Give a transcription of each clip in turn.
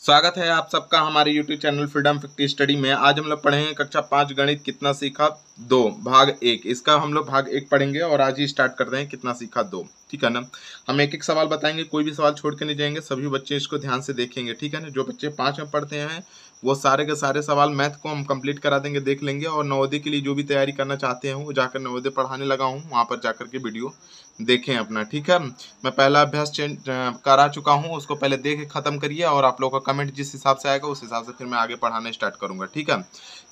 स्वागत है आप सबका हमारे YouTube channel freedom fifty study में आज हम लोग पढ़ेंगे कक्षा पांच गणित कितना सीखा दो भाग एक इसका हम लोग भाग एक पढ़ेंगे और आज ही स्टार्ट करते हैं कितना सीखा दो ठीक है ना हम एक एक सवाल बताएंगे कोई भी सवाल छोड़ के नहीं जाएंगे सभी बच्चे इसको ध्यान से देखेंगे ठीक है ना जो बच्चे पांच में पढ़ते हैं वो सारे के सारे सवाल मैथ को हम कंप्लीट करा देंगे देख लेंगे और नवोदय के लिए जो भी तैयारी करना चाहते हैं वो जाकर नवोदय पढ़ाने लगा हूँ वहाँ पर जाकर के वीडियो देखें अपना ठीक है मैं पहला अभ्यास चेंज करा चुका हूँ उसको पहले देख ख़त्म करिए और आप लोगों का कमेंट जिस हिसाब से आएगा उस हिसाब से फिर मैं आगे पढ़ाना स्टार्ट करूँगा ठीक है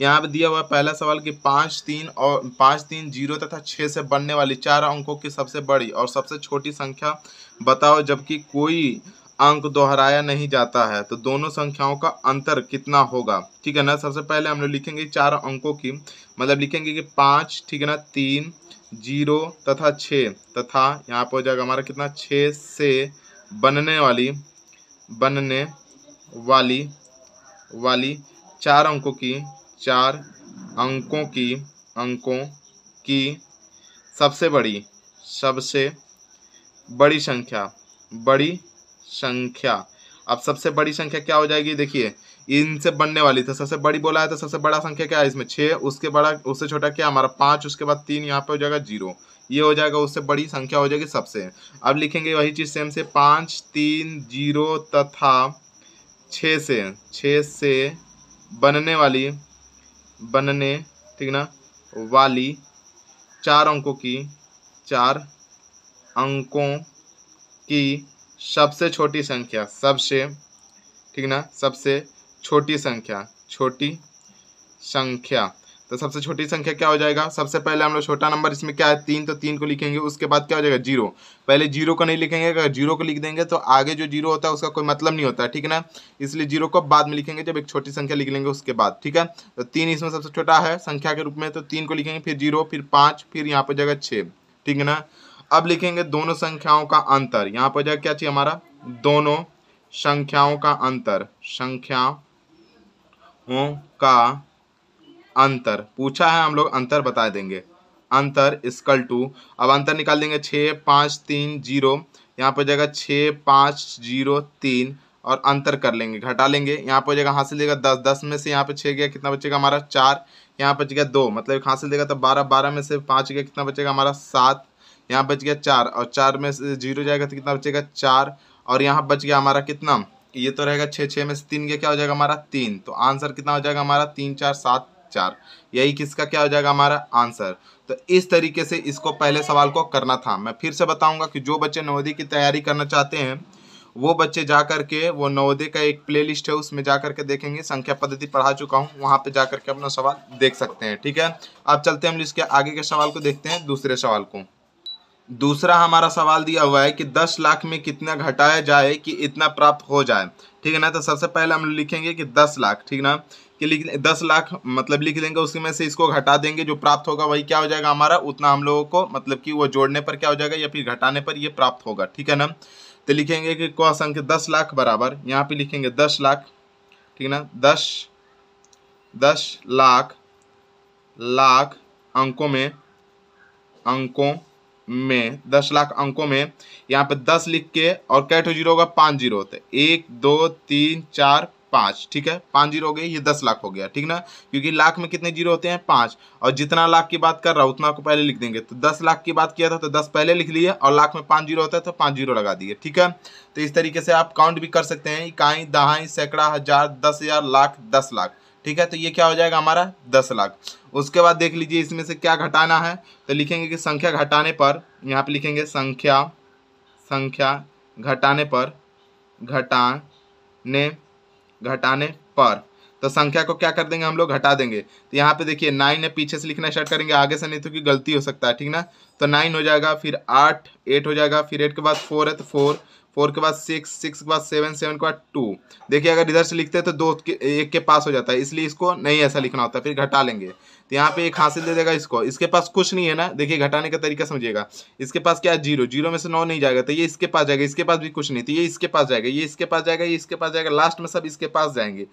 यहाँ पर दिया हुआ पहला सवाल कि पाँच तीन और पाँच तीन जीरो तथा छः से बनने वाली चार अंकों की सबसे बड़ी और सबसे छोटी संख्या बताओ जबकि कोई अंक दोहराया नहीं जाता है तो दोनों संख्याओं का अंतर कितना होगा ठीक है ना सबसे पहले हम लोग लिखेंगे चार अंकों की मतलब लिखेंगे कि पाँच ठीक है ना तीन जीरो तथा छः तथा यहाँ पर हो जाएगा हमारा कितना छः से बनने वाली बनने वाली वाली चार अंकों की चार अंकों की अंकों की सबसे बड़ी सबसे बड़ी संख्या बड़ी संख्या अब सबसे बड़ी संख्या क्या हो जाएगी देखिए इनसे बनने वाली तो सबसे बड़ी बोला है तो सबसे बड़ा संख्या क्या है इसमें छः उसके बड़ा उससे छोटा क्या हमारा पाँच उसके बाद तीन यहाँ पे हो जाएगा जीरो ये हो जाएगा उससे बड़ी संख्या हो जाएगी सबसे अब लिखेंगे वही चीज़ सेम से पाँच तीन जीरो तथा छः से छः से बनने वाली बनने ठीक ना वाली चार अंकों की चार अंकों की सबसे छोटी संख्या सबसे ठीक ना सबसे छोटी संख्या छोटी संख्या तो सबसे छोटी संख्या क्या हो जाएगा सबसे पहले हम लोग छोटा नंबर इसमें क्या है तीन तो तीन को लिखेंगे उसके बाद क्या हो जाएगा जीरो पहले जीरो को नहीं लिखेंगे अगर जीरो को लिख देंगे तो आगे जो जीरो होता है उसका कोई मतलब नहीं होता है ठीक है ना इसलिए जीरो को बाद में लिखेंगे जब एक छोटी संख्या लिख लेंगे उसके बाद ठीक है तो तीन इसमें सबसे छोटा है संख्या के रूप में तो तीन को लिखेंगे फिर जीरो फिर पाँच फिर यहाँ पर जाएगा छः ठीक है ना अब लिखेंगे दोनों संख्याओं का अंतर यहाँ पर क्या चाहिए हमारा दोनों संख्याओं का अंतर संख्या का अंतर पूछा है हम लोग अंतर बता देंगे अंतर स्कल टू अब अंतर निकाल देंगे छ पांच तीन जीरो यहाँ पर जाएगा छ पांच जीरो तीन और अंतर कर लेंगे घटा लेंगे यहाँ पर जाएगा हासिल देगा दस दस में से यहाँ पर छः गया कितना बचेगा हमारा चार यहाँ पर गया दो मतलब हासिल देगा तो बारह बारह में से पाँच गया कितना बचेगा हमारा सात यहाँ बच गया चार और चार में से जीरो जाएगा तो कितना बचेगा चार और यहाँ बच गया हमारा कितना ये तो रहेगा छः छः में से तीन का क्या हो जाएगा हमारा तीन तो आंसर कितना हो जाएगा हमारा तीन चार सात चार यही किसका क्या हो जाएगा हमारा आंसर तो इस तरीके से इसको पहले सवाल को करना था मैं फिर से बताऊंगा कि जो बच्चे नवोदय की तैयारी करना चाहते हैं वो बच्चे जा कर के वो नवोदय का एक प्लेलिस्ट है उसमें जा कर के देखेंगे संख्या पद्धति पढ़ा चुका हूँ वहाँ पे जा कर के अपना सवाल देख सकते हैं ठीक है अब चलते हैं हम इसके आगे के सवाल को देखते हैं दूसरे सवाल को दूसरा हमारा सवाल दिया हुआ है कि दस लाख में कितना घटाया जाए कि इतना प्राप्त हो जाए ठीक है ना तो सबसे पहले हम लिखेंगे कि दस लाख ठीक ना कि लिख दस लाख मतलब लिख लेंगे उसी में से इसको घटा देंगे जो प्राप्त होगा वही क्या हो जाएगा हमारा उतना हम लोगों को मतलब कि वो जोड़ने पर क्या हो जाएगा या फिर घटाने पर ये प्राप्त होगा ठीक है ना तो लिखेंगे कि को संख्या दस लाख बराबर यहाँ पे लिखेंगे दस लाख ठीक है ना दस दस लाख लाख अंकों में अंकों में दस लाख अंकों में यहाँ पे दस लिख के और कैट हो जीरो होगा पाँच जीरो होते एक दो तीन चार पाँच ठीक है पाँच जीरो हो गए ये दस लाख हो गया ठीक ना क्योंकि लाख में कितने जीरो होते हैं पाँच और जितना लाख की बात कर रहा हूँ उतना को पहले लिख देंगे तो दस लाख की बात किया था तो दस पहले लिख लिए और लाख में पाँच जीरो होता है तो पाँच जीरो लगा दिए ठीक है तो इस तरीके से आप काउंट भी कर सकते हैं इकाई दहाई सैकड़ा हज़ार दस हज़ार लाख दस लाख ठीक है तो ये क्या हो जाएगा हमारा दस लाख उसके बाद देख लीजिए इसमें से क्या घटाना है तो लिखेंगे कि संख्या घटाने पर यहाँ पे लिखेंगे संख्या संख्या घटाने पर घटाने घटाने पर तो संख्या को क्या कर देंगे हम लोग घटा देंगे तो यहाँ पे देखिए नाइन है पीछे से लिखना स्टार्ट करेंगे आगे से नहीं तो की गलती हो सकता है ठीक ना तो नाइन हो जाएगा फिर आठ एट हो जाएगा फिर एट के बाद फोर है तो फोर फोर के बाद सिक्स सिक्स के बाद सेवन सेवन के बाद टू देखिए अगर इधर से लिखते हैं तो दो के, एक के पास हो जाता है इसलिए इसको नहीं ऐसा लिखना होता फिर घटा लेंगे तो यहाँ पे एक हासिल दे देगा इसको इसके पास कुछ नहीं है ना देखिए घटाने का तरीका समझिएगा इसके पास क्या है जीरो जीरो में से नौ नहीं जाएगा तो ये इसके पास जाएगा इसके पास भी कुछ नहीं तो ये इसके पास जाएगा ये इसके पास जाएगा ये इसके पास जाएगा लास्ट में सब इसके पास जाएंगे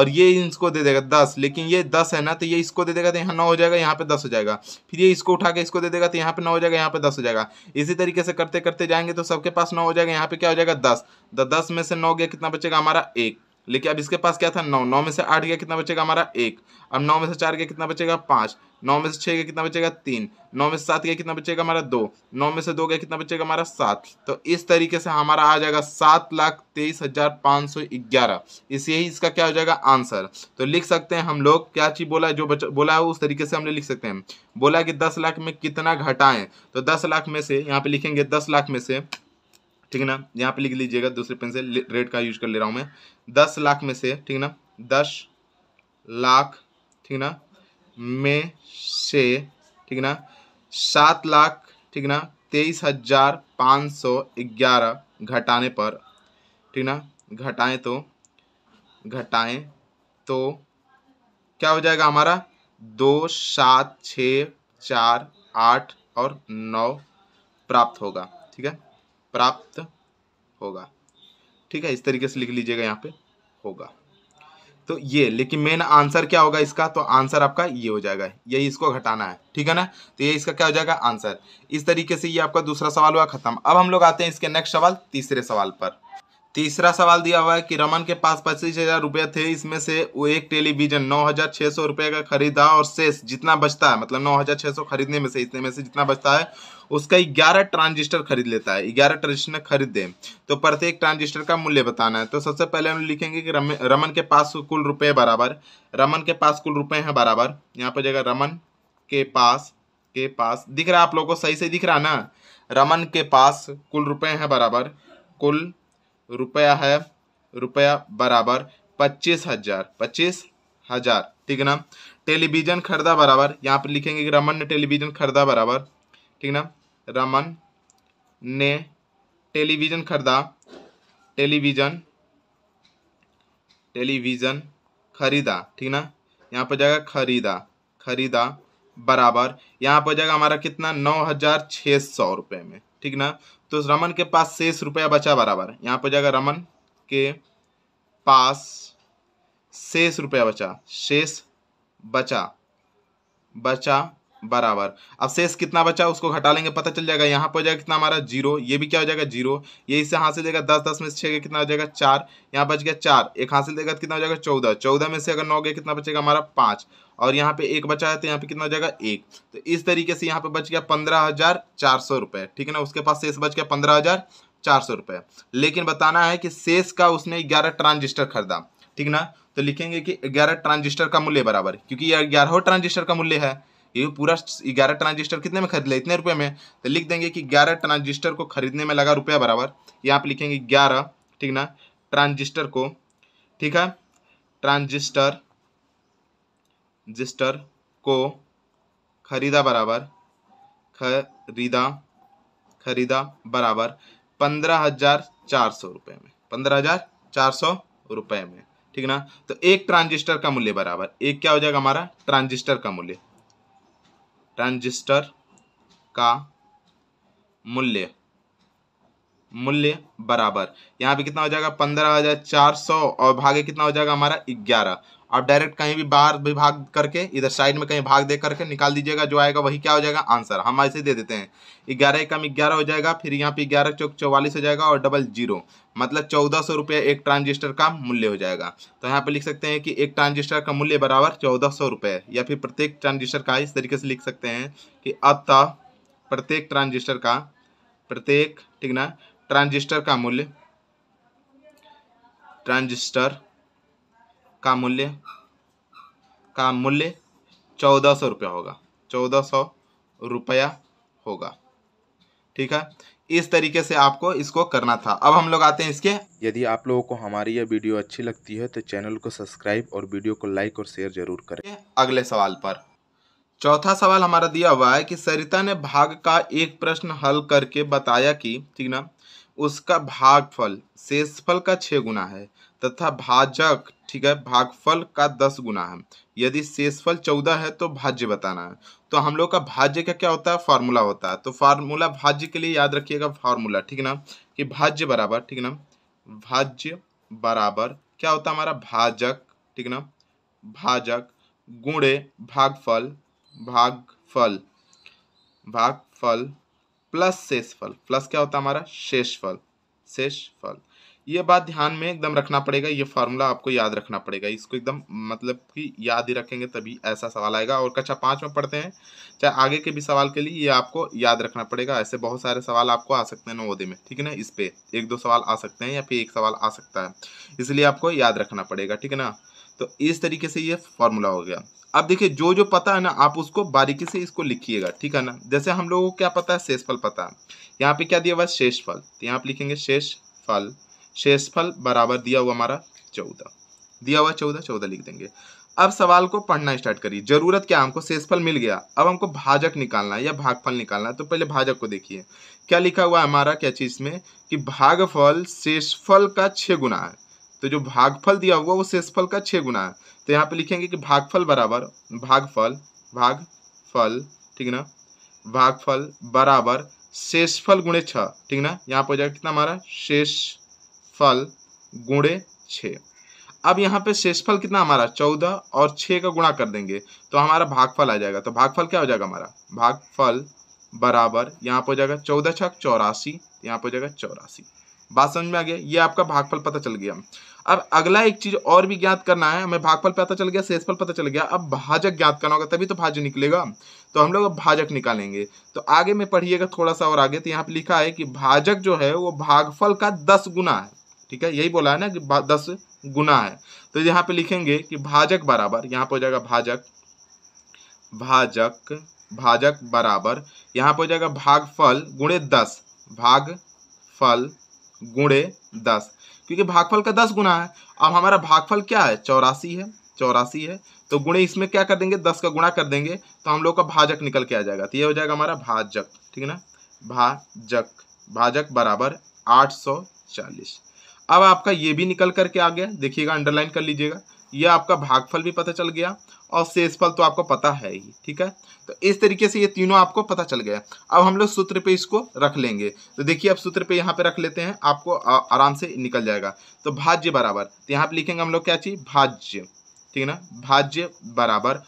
और ये इसको दे देगा दस लेकिन ये दस है ना तो ये इसको दे देगा तो यहाँ नौ हो जाएगा यहाँ पे दस हो जाएगा फिर ये इसको उठा के इसको दे देगा तो यहाँ पे नौ हो जाएगा यहाँ पे दस हो जाएगा इसी तरीके से करते करते जाएंगे तो सबके पास नौ हो जाएगा यहाँ पे क्या हो जाएगा दस तो दस में से नौ गया कितना बचेगा हमारा एक लेकिन अब इसके पास क्या था नौ नौ में से आठ गया कितना बचेगा हमारा एक अब नौ में से चार गया कितना बचेगा पाँच नौ में से छः गया कितना बचेगा तीन नौ में से सात गया कितना बचेगा हमारा दो नौ में से दो गया कितना बचेगा हमारा सात तो इस तरीके से हमारा आ जाएगा सात लाख तेईस हजार पाँच सौ ग्यारह इस यही इसका क्या हो जाएगा आंसर तो लिख सकते हैं हम लोग क्या चीज़ बोला है जो बोला है उस तरीके से हम लोग लिख सकते हैं बोला कि दस लाख में कितना घटाएं तो दस लाख में से यहाँ पे लिखेंगे दस लाख में से ठीक है ना यहाँ पे लिख लीजिएगा दूसरे पेन से रेड का यूज कर ले रहा हूँ मैं दस लाख में से ठीक है ना दस लाख ठीक है ना में से ठीक है ना सात लाख ठीक है ना तेईस हजार पाँच सौ ग्यारह घटाने पर ठीक ना घटाएं तो घटाएं तो क्या हो जाएगा हमारा दो सात छ चार आठ और नौ प्राप्त होगा ठीक है प्राप्त होगा ठीक है इस तरीके से लिख लीजिएगा यहाँ पे होगा तो ये लेकिन मेन आंसर क्या होगा इसका तो आंसर आपका ये हो जाएगा यही इसको घटाना है ठीक है ना तो ये इसका क्या हो जाएगा आंसर इस तरीके से ये आपका दूसरा सवाल हुआ खत्म अब हम लोग आते हैं इसके नेक्स्ट सवाल तीसरे सवाल पर तीसरा सवाल दिया हुआ है कि रमन के पास पच्चीस हजार रुपये थे इसमें से वो एक टेलीविजन नौ हजार छह सौ रुपये का खरीदा और शेष जितना बचता है मतलब नौ हजार छह सौ खरीदने में से इतने में से जितना बचता है उसका ग्यारह ट्रांजिस्टर खरीद लेता है ग्यारह ट्रांजिस्टर दे तो प्रत्येक ट्रांजिस्टर का मूल्य बताना है तो सबसे पहले हम लिखेंगे कि रम, रमन के पास कुल रुपये बराबर रमन के पास कुल रुपये हैं बराबर यहाँ पर जगह रमन के पास के पास दिख रहा है आप लोग को सही से दिख रहा ना रमन के पास कुल रुपये हैं बराबर कुल रुपया है रुपया बराबर पच्चीस हजार पच्चीस हजार ठीक है ना टेलीविजन खरीदा बराबर यहाँ पर लिखेंगे कि रमन ने टेलीविजन खरीदा बराबर ठीक ना रमन ने टेलीविजन खरीदा टेलीविजन टेलीविजन खरीदा ठीक ना यहाँ पर जाएगा खरीदा खरीदा बराबर यहाँ पर जाएगा हमारा कितना नौ हजार छः सौ रुपये में ठीक ना तो रमन के पास शेष रुपया बचा बराबर यहाँ पर जाएगा रमन के पास शेष रुपया बचा शेष बचा बचा बराबर अब शेष कितना बचा उसको घटा लेंगे पता चल जाएगा यहाँ पर हो जाएगा कितना हमारा जीरो ये भी क्या हो जाएगा जीरो ये इससे हाथ से देगा दस दस में से छः कितना हो जाएगा चार यहाँ बच गया चार एक हाथ से देगा तो कितना हो जाएगा चौदह चौदह में से अगर नौ गया कितना बचेगा हमारा पाँच और यहाँ पे एक बचा है तो यहाँ पे कितना हो जाएगा एक तो इस तरीके से यहाँ पे बच गया पंद्रह हजार चार सौ रुपए ठीक है ना उसके पास शेष बच गया पंद्रह हजार चार सौ रुपए लेकिन बताना है कि शेष का उसने ग्यारह ट्रांजिस्टर खरीदा ठीक ना तो लिखेंगे कि ग्यारह ट्रांजिस्टर का मूल्य बराबर क्योंकि यह ट्रांजिस्टर का मूल्य है ये पूरा ग्यारह ट्रांजिस्टर कितने में खरीद लिया इतने रुपये में तो लिख देंगे कि ग्यारह ट्रांजिस्टर को खरीदने में लगा रुपया बराबर यहाँ पे लिखेंगे ग्यारह ठीक ना ट्रांजिस्टर को ठीक है ट्रांजिस्टर रजिस्टर को खरीदा बराबर खरीदा खरीदा बराबर पंद्रह हजार चार सौ रुपये में पंद्रह हजार चार सौ रुपये में ठीक ना तो एक ट्रांजिस्टर का मूल्य बराबर एक क्या हो जाएगा हमारा ट्रांजिस्टर का मूल्य ट्रांजिस्टर का मूल्य मूल्य बराबर यहाँ पे कितना हो जाएगा पंद्रह हजार चार सौ और भागे कितना हो जाएगा हमारा ग्यारह आप डायरेक्ट कहीं भी बाहर भी भाग करके इधर साइड में कहीं भाग दे करके निकाल दीजिएगा जो आएगा वही क्या हो जाएगा आंसर हम ऐसे दे देते हैं ग्यारह एकम ग्यारह हो जाएगा फिर यहाँ पे ग्यारह चौक चौवालीस हो जाएगा और डबल जीरो मतलब चौदह सौ रुपये एक ट्रांजिस्टर का मूल्य हो जाएगा तो यहाँ पे लिख सकते हैं कि एक ट्रांजिस्टर का मूल्य बराबर चौदह सौ रुपये या फिर प्रत्येक ट्रांजिस्टर का इस तरीके से लिख सकते हैं कि अब तक प्रत्येक ट्रांजिस्टर का प्रत्येक ठीक ना ट्रांजिस्टर का मूल्य ट्रांजिस्टर का मूल्य का मूल्य चौदह सौ रुपया होगा चौदह सौ रुपया होगा ठीक है इस तरीके से आपको इसको करना था अब हम लोग आते हैं इसके यदि आप लोगों को हमारी यह वीडियो अच्छी लगती है तो चैनल को सब्सक्राइब और वीडियो को लाइक और शेयर जरूर करें अगले सवाल पर चौथा सवाल हमारा दिया हुआ है कि सरिता ने भाग का एक प्रश्न हल करके बताया कि ठीक ना उसका भागफल शेषफल का छः गुना है तथा भाजक ठीक है भागफल का दस गुना है यदि शेषफल चौदह है तो भाज्य बताना है तो हम लोग का भाज्य का क्या होता है फार्मूला होता है तो फार्मूला भाज्य के लिए याद रखिएगा फार्मूला ठीक ना कि भाज्य बराबर ठीक ना भाज्य बराबर क्या होता है हमारा भाजक ठीक ना भाजक गुणे भागफल भागफल भागफल प्लस शेषफल प्लस क्या होता है हमारा शेषफल शेषफल ये बात ध्यान में एकदम रखना पड़ेगा ये फार्मूला आपको याद रखना पड़ेगा इसको एकदम मतलब कि याद ही रखेंगे तभी ऐसा सवाल आएगा और कक्षा पाँच में पढ़ते हैं चाहे आगे के भी सवाल के लिए ये आपको याद रखना पड़ेगा ऐसे बहुत सारे सवाल आपको आ सकते हैं नवोदय में ठीक है ना इस पर एक दो सवाल आ सकते हैं या फिर एक सवाल आ सकता है इसलिए आपको याद रखना पड़ेगा ठीक है ना तो इस तरीके से ये फॉर्मूला हो गया अब देखिए जो जो पता है ना आप उसको बारीकी से इसको लिखिएगा ठीक है ना जैसे हम लोगों को क्या पता है शेषफल पता है यहाँ पे क्या दिया हुआ है शेषफल तो यहाँ आप लिखेंगे शेष फल शेषफल बराबर दिया हुआ हमारा चौदह दिया हुआ चौदह चौदह लिख देंगे अब सवाल को पढ़ना स्टार्ट करिए जरूरत क्या हमको शेषफल मिल गया अब हमको भाजक निकालना है या भागफल निकालना है तो पहले भाजक को देखिए क्या लिखा हुआ है हमारा क्या चीज़ में कि भागफल शेषफल का छः गुना है तो जो भागफल दिया हुआ वो शेषफल का छह गुना है तो यहाँ पे लिखेंगे कि भागफल बराबर भागफल फल ठीक ना भागफल बराबर शेषफल गुणे छ ठीक ना यहाँ पर हो जाएगा कितना हमारा शेष फल गुणे छे अब यहाँ पे शेषफल कितना हमारा चौदह और छः का गुणा कर देंगे तो हमारा भागफल आ जाएगा तो भागफल क्या हो जाएगा हमारा भागफल बराबर यहाँ पर हो जाएगा चौदह छक चौरासी यहाँ पर हो जाएगा चौरासी बात समझ में आ गया ये आपका भागफल पता चल गया अब अगला एक चीज और भी ज्ञात करना है हमें भागफल पता चल गया शेषफल पता चल गया अब भाजक ज्ञात करना होगा तभी तो भाज्य निकलेगा तो हम लोग अब भाजक निकालेंगे तो आगे में पढ़िएगा थोड़ा सा और आगे तो यहाँ पे लिखा है कि भाजक जो है वो भागफल का दस गुना है ठीक है यही बोला है ना कि दस गुना है तो यहाँ पे लिखेंगे कि भाजक बराबर यहाँ पे हो जाएगा भाजक भाजक भाजक बराबर यहाँ पर हो जाएगा भाग फल गुणे दस फल गुणे दस क्योंकि भागफल का दस गुना है अब हमारा भागफल क्या है चौरासी है चौरासी है तो गुणे इसमें क्या कर देंगे दस का गुणा कर देंगे तो हम लोग का भाजक निकल के आ जाएगा तो ये हो जाएगा हमारा भाजक ठीक है ना भाजक भाजक बराबर आठ सौ चालीस अब आपका ये भी निकल करके आ गया देखिएगा अंडरलाइन कर लीजिएगा यह आपका भागफल भी पता चल गया और शेषफल तो आपको पता है ही ठीक है तो इस तरीके से ये तीनों आपको पता चल गया अब हम लोग सूत्र पे इसको रख लेंगे तो देखिए अब सूत्र पे यहाँ पे रख लेते हैं आपको आराम से निकल जाएगा तो भाज्य बराबर तो यहाँ पे लिखेंगे हम लोग क्या चीज भाज्य ठीक है ना भाज्य बराबर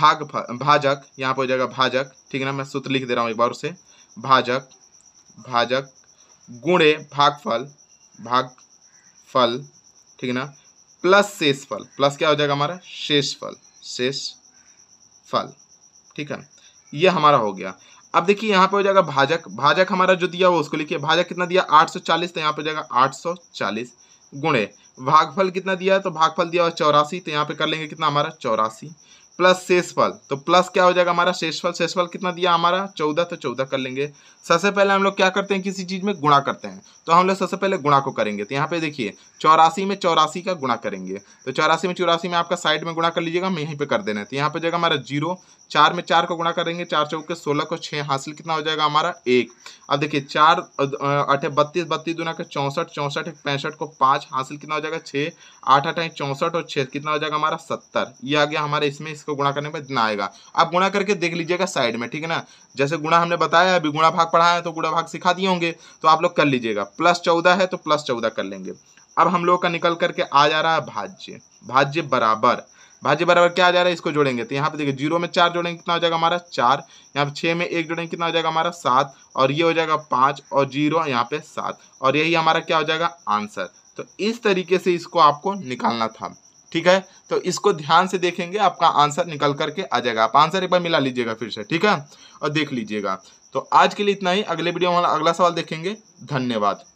भाग भाजक यहाँ पर हो जाएगा भाजक ठीक है ना मैं सूत्र लिख दे रहा हूँ एक बार उसे भाजक भाजक गुणे भागफल भाग फल ठीक है ना प्लस शेष फल प्लस क्या हो जाएगा हमारा शेष फल शेष फल ठीक है ये हमारा हो गया अब देखिए यहाँ पे हो जाएगा भाजक भाजक हमारा जो दिया वो उसको लिखिए भाजक कितना दिया 840 तो यहाँ पे हो जाएगा 840 गुणे भागफल कितना दिया तो भागफल दिया हुआ चौरासी तो यहाँ पे कर लेंगे कितना हमारा चौरासी प्लस शेषफल तो प्लस क्या हो जाएगा हमारा शेषफल शेषफल कितना दिया हमारा चौदह तो चौदह कर लेंगे सबसे पहले हम लोग क्या करते हैं किसी चीज़ में गुणा करते हैं तो हम लोग सबसे पहले गुणा को करेंगे तो यहाँ पे देखिए चौरासी में चौरासी का गुणा करेंगे तो चौरासी में चौरासी में आपका साइड में गुणा कर लीजिएगा हम यहीं पर कर देना है तो यहाँ पे जाएगा हमारा जीरो चार में चार को गुणा करेंगे चार चौके सोलह को छः हासिल कितना हो जाएगा हमारा एक अब देखिए चार अठे बत्तीस बत्तीस दुना के चौंसठ चौंसठ पैंसठ को पाँच हासिल कितना हो जाएगा छः आठ आठ चौंसठ और छः कितना हो जाएगा हमारा सत्तर ये आ गया हमारे इसमें इसको इसको गुणा करने में इतना आएगा आप गुणा करके देख लीजिएगा साइड में ठीक है ना जैसे गुणा हमने बताया अभी गुणा भाग पढ़ाया है तो गुणा भाग सिखा दिए होंगे तो आप लोग कर लीजिएगा प्लस चौदह है तो प्लस चौदह कर लेंगे अब हम लोग का निकल करके आ जा रहा है भाज्य भाज्य बराबर भाज्य बराबर क्या आ जा रहा है इसको जोड़ेंगे तो यहाँ पे देखिए जीरो में चार जोड़ेंगे कितना हो जाएगा हमारा चार यहाँ पे छः में एक जोड़ेंगे कितना हो जाएगा हमारा सात और ये हो जाएगा पाँच और जीरो यहाँ पे सात और यही हमारा क्या हो जाएगा आंसर तो इस तरीके से इसको आपको निकालना था ठीक है तो इसको ध्यान से देखेंगे आपका आंसर निकल करके आ जाएगा आप आंसर एक बार मिला लीजिएगा फिर से ठीक है और देख लीजिएगा तो आज के लिए इतना ही अगले वीडियो में अगला सवाल देखेंगे धन्यवाद